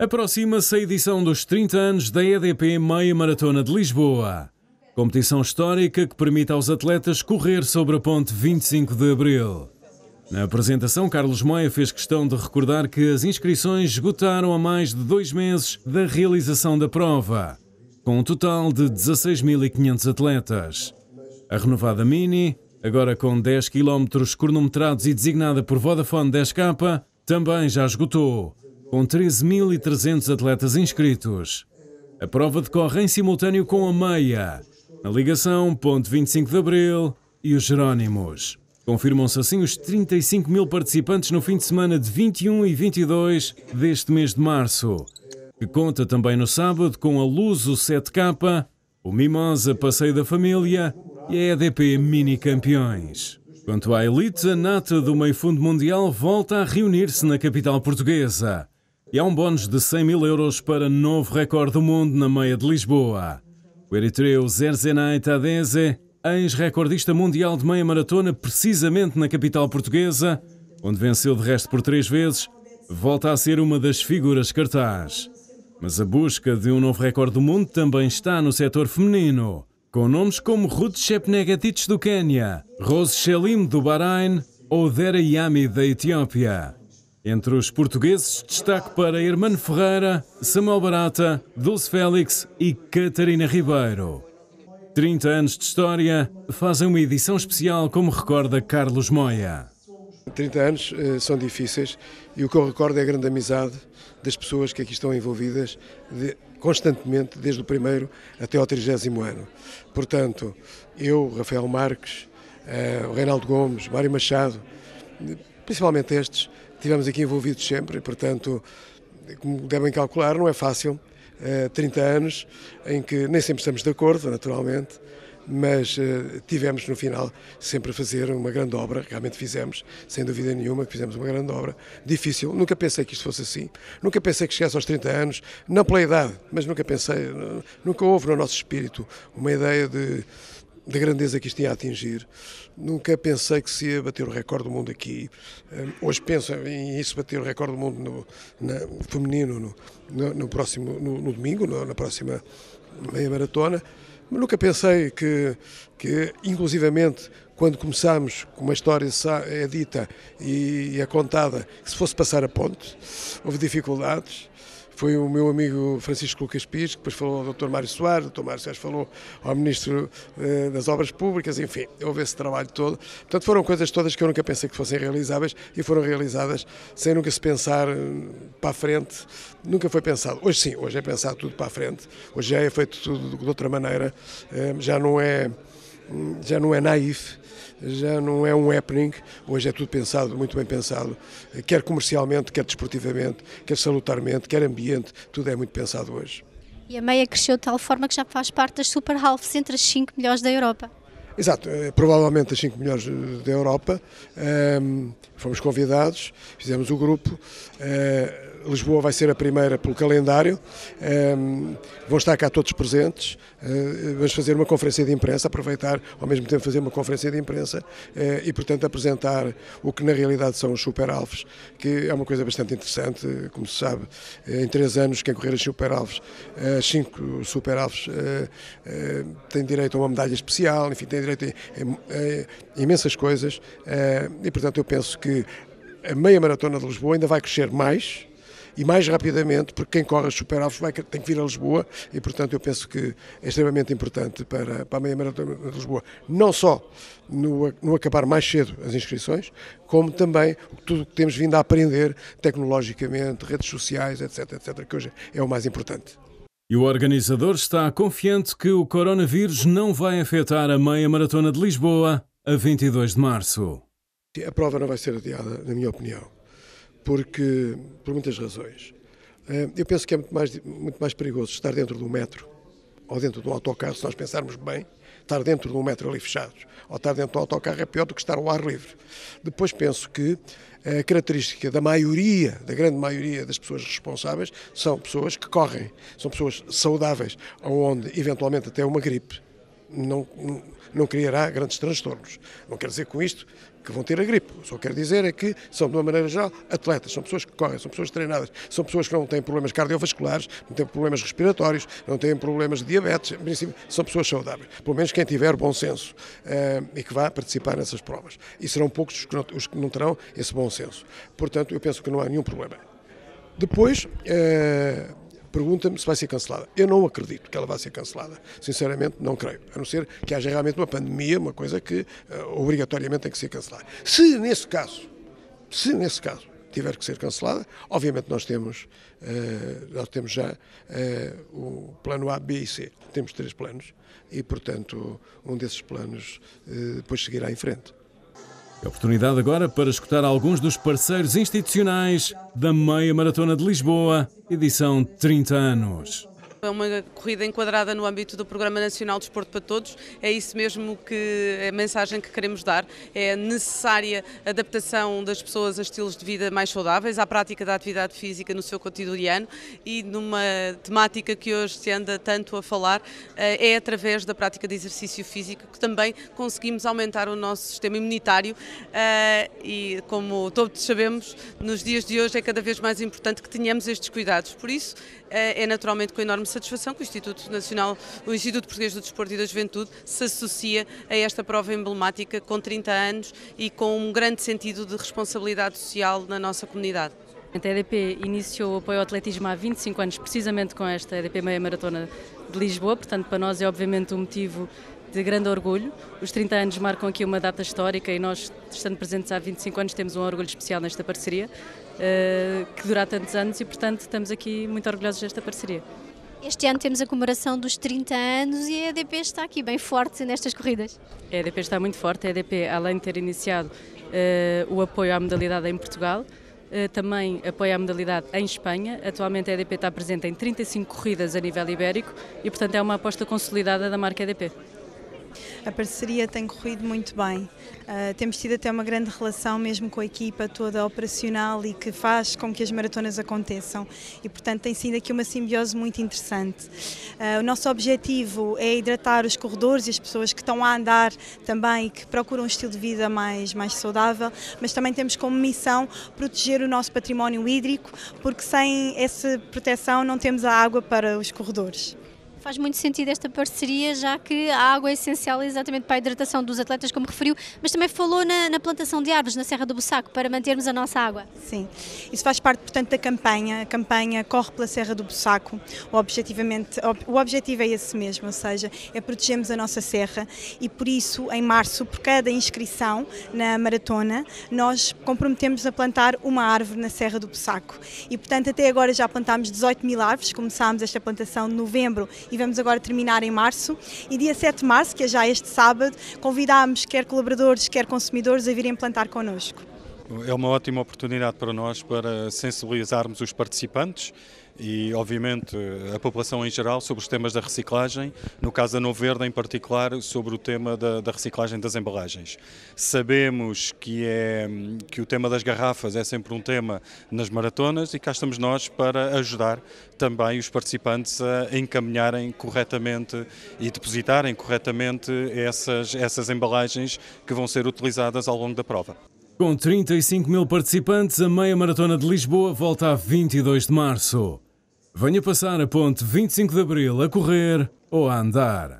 Aproxima-se a edição dos 30 anos da EDP Meia Maratona de Lisboa. Competição histórica que permite aos atletas correr sobre a ponte 25 de Abril. Na apresentação, Carlos Moia fez questão de recordar que as inscrições esgotaram a mais de dois meses da realização da prova, com um total de 16.500 atletas. A renovada Mini, agora com 10 km cronometrados e designada por Vodafone 10K, também já esgotou com 13.300 atletas inscritos. A prova decorre em simultâneo com a meia, na ligação Ponto 25 de Abril e os Jerónimos. Confirmam-se assim os 35 mil participantes no fim de semana de 21 e 22 deste mês de março, que conta também no sábado com a Luso 7K, o Mimosa Passeio da Família e a EDP Mini Campeões. Quanto à elite, a nata do meio-fundo mundial volta a reunir-se na capital portuguesa, e há um bónus de 100 mil euros para novo recorde do mundo na meia de Lisboa. O eritreu Zerzenay Tadeze, ex-recordista mundial de meia maratona, precisamente na capital portuguesa, onde venceu de resto por três vezes, volta a ser uma das figuras cartaz. Mas a busca de um novo recorde do mundo também está no setor feminino, com nomes como Ruth Shepnegatich do Quênia, Rose Shelim do Bahrein ou Dera Yami da Etiópia. Entre os portugueses, destaque para Hermano Ferreira, Samuel Barata, Dulce Félix e Catarina Ribeiro. 30 anos de história fazem uma edição especial, como recorda Carlos Moia. 30 anos eh, são difíceis e o que eu recordo é a grande amizade das pessoas que aqui estão envolvidas de, constantemente, desde o primeiro até ao trigésimo ano. Portanto, eu, Rafael Marques, eh, o Reinaldo Gomes, Mário Machado, principalmente estes, tivemos aqui envolvidos sempre, e, portanto, como devem calcular, não é fácil. 30 eh, anos em que nem sempre estamos de acordo, naturalmente, mas eh, tivemos no final sempre a fazer uma grande obra, realmente fizemos, sem dúvida nenhuma que fizemos uma grande obra, difícil, nunca pensei que isto fosse assim, nunca pensei que chegasse aos 30 anos, não pela idade, mas nunca pensei, nunca houve no nosso espírito uma ideia de da grandeza que isto ia atingir. Nunca pensei que se ia bater o recorde do mundo aqui. Hum, hoje penso em isso, bater o recorde do mundo no, na, feminino no, no, no próximo, no, domingo, na próxima meia-maratona. Mas nunca pensei que, que, inclusivamente, quando começámos, com uma história é dita e é contada, que se fosse passar a ponte, houve dificuldades foi o meu amigo Francisco Lucas Pires, que depois falou ao Dr. Mário Soares, o Dr. Mário Soares falou ao Ministro eh, das Obras Públicas, enfim, houve esse trabalho todo. Portanto, foram coisas todas que eu nunca pensei que fossem realizáveis e foram realizadas sem nunca se pensar hum, para a frente, nunca foi pensado. Hoje sim, hoje é pensado tudo para a frente, hoje já é feito tudo de outra maneira, eh, já não é já não é naif, já não é um happening, hoje é tudo pensado, muito bem pensado, quer comercialmente, quer desportivamente, quer salutarmente, quer ambiente, tudo é muito pensado hoje. E a meia cresceu de tal forma que já faz parte das Super Halves entre as 5 melhores da Europa. Exato, eh, provavelmente as cinco melhores eh, da Europa. Ehm, fomos convidados, fizemos o grupo. Eh, Lisboa vai ser a primeira pelo calendário. Ehm, vão estar cá todos presentes. vamos fazer uma conferência de imprensa, aproveitar ao mesmo tempo fazer uma conferência de imprensa e, portanto, apresentar o que na realidade são os Super Alves, que é uma coisa bastante interessante. Como se sabe, em três anos, quem correr as Super Alves, as cinco Super Alves, têm direito a uma medalha especial, enfim, têm direito direito imensas coisas eh, e, portanto, eu penso que a meia maratona de Lisboa ainda vai crescer mais e mais rapidamente, porque quem corre as superávit vai tem que vir a Lisboa e, portanto, eu penso que é extremamente importante para, para a meia maratona de Lisboa, não só no, no acabar mais cedo as inscrições, como também tudo o que temos vindo a aprender tecnologicamente, redes sociais, etc, etc, que hoje é o mais importante. E o organizador está confiante que o coronavírus não vai afetar a meia maratona de Lisboa a 22 de março. A prova não vai ser adiada, na minha opinião, porque por muitas razões. Eh, eu penso que é muito mais, muito mais perigoso estar dentro do metro ou dentro de um autocarro, se nós pensarmos bem, estar dentro de um metro ali fechados ou estar dentro de um autocarro é pior do que estar ao ar livre. Depois penso que a característica da maioria, da grande maioria das pessoas responsáveis, são pessoas que correm, são pessoas saudáveis, onde eventualmente até uma gripe não, não criará grandes transtornos. Não quer dizer com isto que vão ter a gripe. O que eu quero dizer é que são, de uma maneira geral, atletas, são pessoas que correm, são pessoas treinadas, são pessoas que não têm problemas cardiovasculares, não têm problemas respiratórios, não têm problemas de diabetes, em princípio, são pessoas saudáveis. Pelo menos quem tiver bom senso uh, e que vá participar nessas provas. E serão poucos os que, não, os que não terão esse bom senso. Portanto, eu penso que não há nenhum problema. Depois, uh, pergunta-me se vai ser cancelada. Eu não acredito que ela vá ser cancelada. Sinceramente, não creio. A não ser que haja realmente uma pandemia, uma coisa que uh, obrigatoriamente tem que ser cancelada. Se nesse caso, se nesse caso tiver que ser cancelada, obviamente nós temos, uh, nós temos já uh, o plano A, B e C. Temos três planos e, portanto, um desses planos depois seguirá em frente. É oportunidade agora para escutar alguns dos parceiros institucionais da Meia Maratona de Lisboa, edição 30 anos. É uma corrida enquadrada no âmbito do Programa Nacional de Desporto para Todos. É isso mesmo que é a mensagem que queremos dar. É necessária adaptação das pessoas a estilos de vida mais saudáveis, à prática da atividade física no seu cotidiano e numa temática que hoje se anda tanto a falar, eh, é através da prática de exercício físico que também conseguimos aumentar o nosso sistema imunitário eh, e, como todos sabemos, nos dias de hoje é cada vez mais importante que tenhamos estes cuidados. Por isso, eh, é naturalmente com enorme satisfação que o Instituto Nacional, o Instituto Português do Desporto e da Juventude se associa a esta prova emblemática com 30 anos e com um grande sentido de responsabilidade social na nossa comunidade. A EDP iniciou o apoio ao atletismo há 25 anos, precisamente com esta EDP Meia Maratona de Lisboa, portanto, para nós é obviamente um motivo de grande orgulho. Os 30 anos marcam aqui uma data histórica e nós, estando presentes há 25 anos, temos um orgulho especial nesta parceria, eh, que dura tantos anos e, portanto, estamos aqui muito orgulhosos desta parceria. Este ano temos a comemoração dos 30 anos e a EDP está aqui bem forte nestas corridas. A EDP está muito forte. A EDP, além de ter iniciado uh, o apoio à modalidade em Portugal, uh, também apoia a modalidade em Espanha. Atualmente a EDP está presente em 35 corridas a nível ibérico e, portanto, é uma aposta consolidada da marca EDP. A parceria tem corrido muito bem. Uh, temos tido até uma grande relação mesmo com a equipa toda operacional e que faz com que as maratonas aconteçam. E, portanto, tem sido aqui uma simbiose muito interessante. Uh, o nosso objetivo é hidratar os corredores e as pessoas que estão a andar também e que procuram um estilo de vida mais, mais saudável, mas também temos como missão proteger o nosso património hídrico, porque sem essa proteção não temos a água para os corredores. Faz muito sentido esta parceria, já que a água é essencial exatamente para a hidratação dos atletas, como referiu, mas também falou na, na plantação de árvores na Serra do Bussaco para mantermos a nossa água. Sim, isso faz parte, portanto, da campanha. A campanha corre pela Serra do Bussaco. O, objetivamente, o objetivo é esse mesmo, ou seja, é protegermos a nossa serra e por isso, em março, por cada inscrição na maratona, nós comprometemos a plantar uma árvore na Serra do Bussaco. E, portanto, até agora já plantámos 18 mil árvores, começámos esta plantação de novembro e vamos agora terminar em março. E dia 7 de março, que é já este sábado, convidámos quer colaboradores, quer consumidores a virem plantar connosco. É uma ótima oportunidade para nós para sensibilizarmos os participantes e, obviamente, a população em geral sobre os temas da reciclagem, no caso da Novo Verde em particular, sobre o tema da, da, reciclagem das embalagens. Sabemos que, é, que o tema das garrafas é sempre um tema nas maratonas e cá estamos nós para ajudar também os participantes a encaminharem corretamente e depositarem corretamente essas, essas embalagens que vão ser utilizadas ao longo da prova. Com 35 mil participantes, a meia maratona de Lisboa volta a 22 de março. Venha passar a ponte 25 de abril a correr ou a andar.